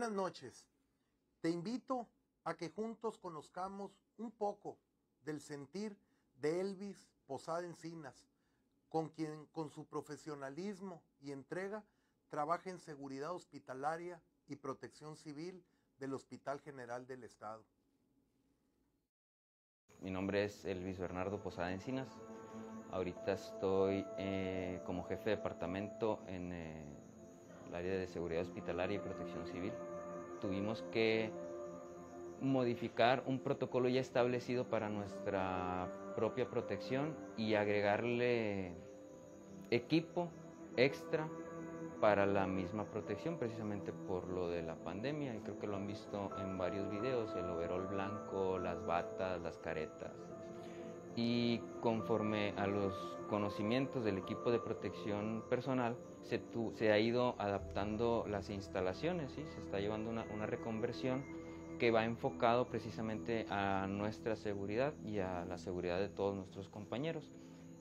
Buenas noches. Te invito a que juntos conozcamos un poco del sentir de Elvis Posada Encinas, con quien con su profesionalismo y entrega trabaja en seguridad hospitalaria y protección civil del Hospital General del Estado. Mi nombre es Elvis Bernardo Posada Encinas. Ahorita estoy eh, como jefe de departamento en eh, el área de seguridad hospitalaria y protección civil tuvimos que modificar un protocolo ya establecido para nuestra propia protección y agregarle equipo extra para la misma protección precisamente por lo de la pandemia y creo que lo han visto en varios videos el overol blanco, las batas, las caretas, y conforme a los conocimientos del equipo de protección personal se, ha ido adaptando las instalaciones, ¿sí? se está llevando una, reconversión que va enfocado precisamente a nuestra seguridad y a la seguridad de todos nuestros compañeros.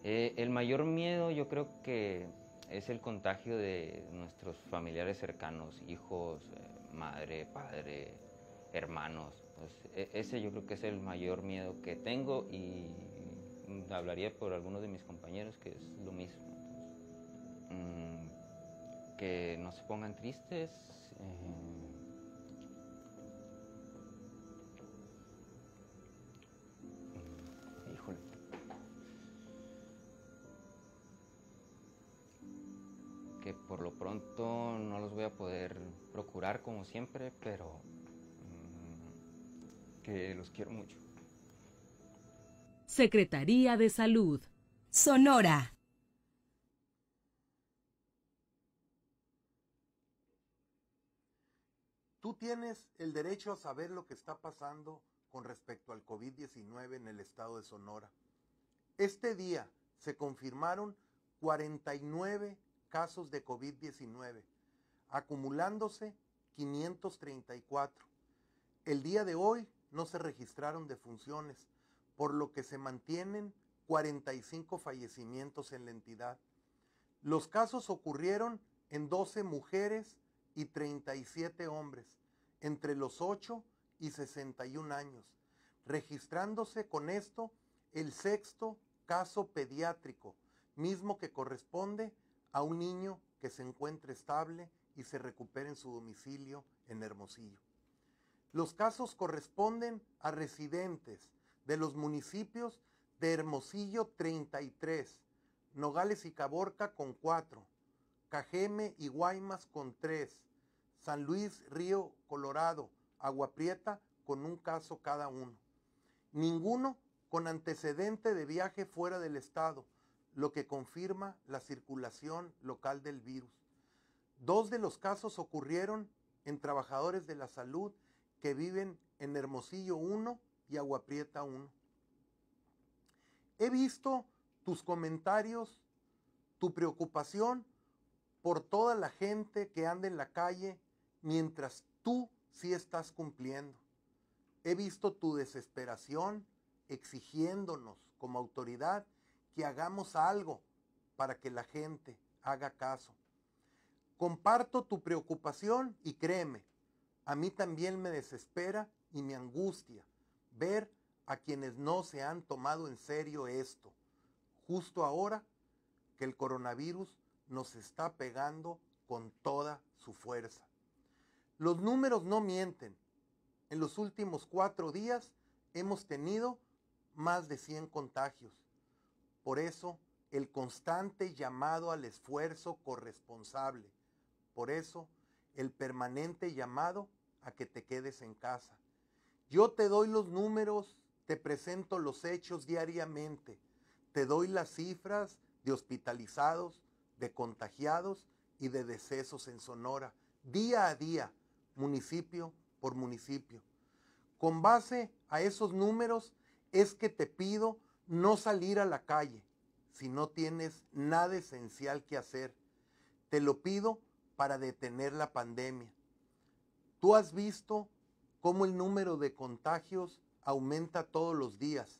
Eh, el mayor miedo yo creo que es el contagio de nuestros familiares cercanos, hijos, eh, madre, padre, hermanos. Pues, e, ese yo creo que es el mayor miedo que tengo y hablaría por algunos de mis compañeros que es lo mismo. Mm, que no se pongan tristes. Eh, que por lo pronto no los voy a poder procurar como siempre, pero mm, que los quiero mucho. Secretaría de Salud. Sonora. Tú tienes el derecho a saber lo que está pasando con respecto al COVID-19 en el estado de Sonora. Este día se confirmaron 49 casos de COVID-19, acumulándose 534. El día de hoy no se registraron defunciones por lo que se mantienen 45 fallecimientos en la entidad. Los casos ocurrieron en 12 mujeres y 37 hombres, entre los 8 y 61 años, registrándose con esto el sexto caso pediátrico, mismo que corresponde a un niño que se encuentra estable y se recupera en su domicilio en Hermosillo. Los casos corresponden a residentes, de los municipios de Hermosillo 33, Nogales y Caborca con 4, Cajeme y Guaymas con 3, San Luis, Río Colorado, Aguaprieta con un caso cada uno. Ninguno con antecedente de viaje fuera del estado, lo que confirma la circulación local del virus. Dos de los casos ocurrieron en trabajadores de la salud que viven en Hermosillo 1 y Agua Prieta 1. He visto tus comentarios, tu preocupación por toda la gente que anda en la calle mientras tú sí estás cumpliendo. He visto tu desesperación exigiéndonos como autoridad que hagamos algo para que la gente haga caso. Comparto tu preocupación y créeme, a mí también me desespera y me angustia ver a quienes no se han tomado en serio esto, justo ahora que el coronavirus nos está pegando con toda su fuerza. Los números no mienten. En los últimos cuatro días hemos tenido más de 100 contagios. Por eso, el constante llamado al esfuerzo corresponsable. Por eso, el permanente llamado a que te quedes en casa. Yo te doy los números, te presento los hechos diariamente, te doy las cifras de hospitalizados, de contagiados y de decesos en Sonora, día a día, municipio por municipio. Con base a esos números es que te pido no salir a la calle si no tienes nada esencial que hacer. Te lo pido para detener la pandemia. Tú has visto cómo el número de contagios aumenta todos los días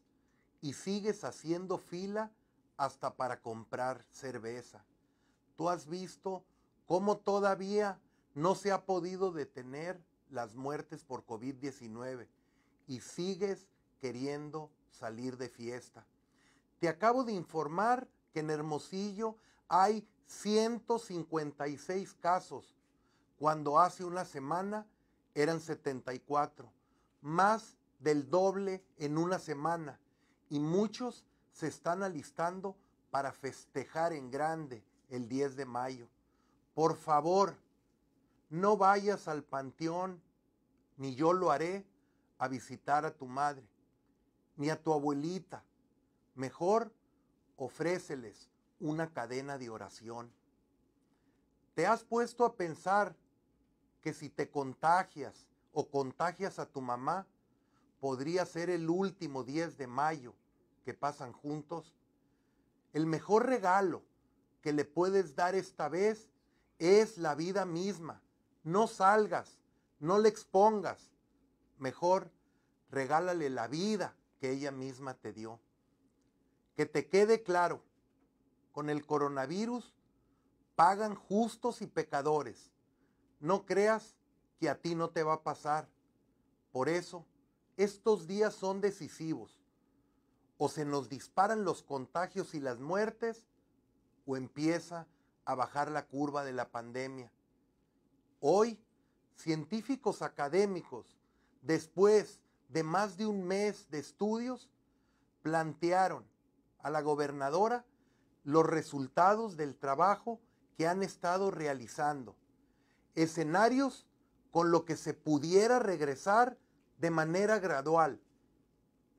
y sigues haciendo fila hasta para comprar cerveza. Tú has visto cómo todavía no se ha podido detener las muertes por COVID-19 y sigues queriendo salir de fiesta. Te acabo de informar que en Hermosillo hay 156 casos, cuando hace una semana eran 74, más del doble en una semana, y muchos se están alistando para festejar en grande el 10 de mayo. Por favor, no vayas al panteón, ni yo lo haré, a visitar a tu madre, ni a tu abuelita. Mejor ofréceles una cadena de oración. ¿Te has puesto a pensar que si te contagias o contagias a tu mamá, podría ser el último 10 de mayo que pasan juntos, el mejor regalo que le puedes dar esta vez es la vida misma. No salgas, no le expongas. Mejor regálale la vida que ella misma te dio. Que te quede claro, con el coronavirus pagan justos y pecadores no creas que a ti no te va a pasar. Por eso, estos días son decisivos. O se nos disparan los contagios y las muertes, o empieza a bajar la curva de la pandemia. Hoy, científicos académicos, después de más de un mes de estudios, plantearon a la gobernadora los resultados del trabajo que han estado realizando escenarios con lo que se pudiera regresar de manera gradual,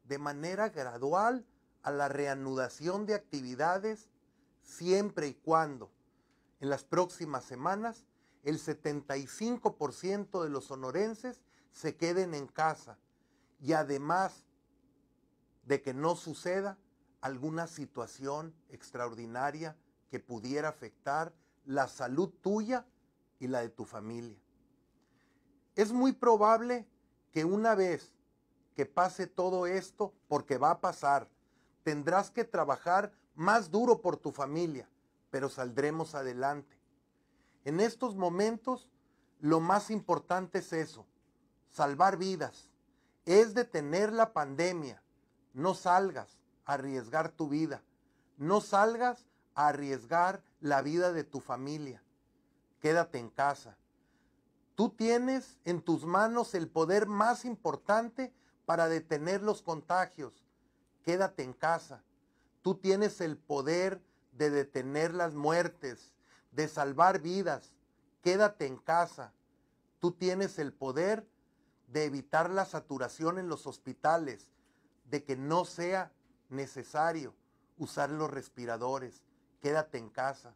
de manera gradual a la reanudación de actividades siempre y cuando en las próximas semanas el 75% de los sonorenses se queden en casa y además de que no suceda alguna situación extraordinaria que pudiera afectar la salud tuya y la de tu familia. Es muy probable que una vez que pase todo esto, porque va a pasar, tendrás que trabajar más duro por tu familia, pero saldremos adelante. En estos momentos, lo más importante es eso, salvar vidas, es detener la pandemia. No salgas a arriesgar tu vida, no salgas a arriesgar la vida de tu familia quédate en casa. Tú tienes en tus manos el poder más importante para detener los contagios. Quédate en casa. Tú tienes el poder de detener las muertes, de salvar vidas. Quédate en casa. Tú tienes el poder de evitar la saturación en los hospitales, de que no sea necesario usar los respiradores. Quédate en casa.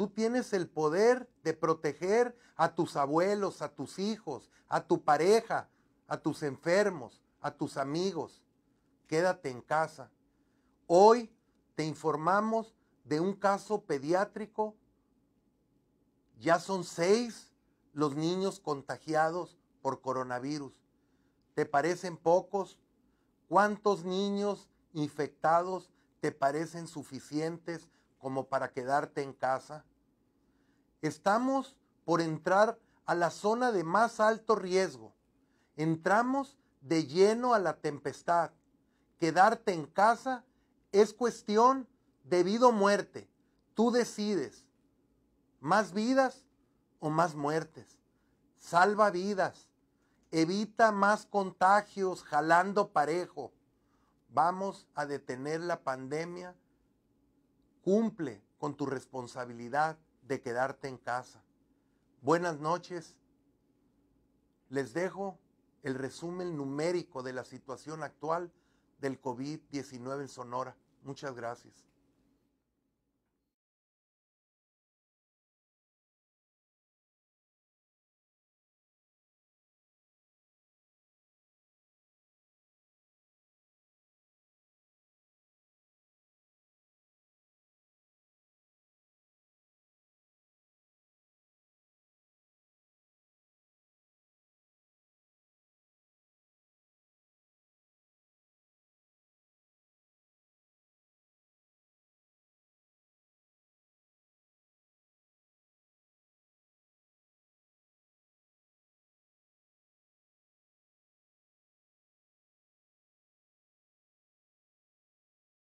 Tú tienes el poder de proteger a tus abuelos, a tus hijos, a tu pareja, a tus enfermos, a tus amigos. Quédate en casa. Hoy te informamos de un caso pediátrico. Ya son seis los niños contagiados por coronavirus. ¿Te parecen pocos? ¿Cuántos niños infectados te parecen suficientes como para quedarte en casa? Estamos por entrar a la zona de más alto riesgo. Entramos de lleno a la tempestad. Quedarte en casa es cuestión de vida o muerte. Tú decides. Más vidas o más muertes. Salva vidas. Evita más contagios jalando parejo. Vamos a detener la pandemia. Cumple con tu responsabilidad de quedarte en casa. Buenas noches. Les dejo el resumen numérico de la situación actual del COVID-19 en Sonora. Muchas gracias.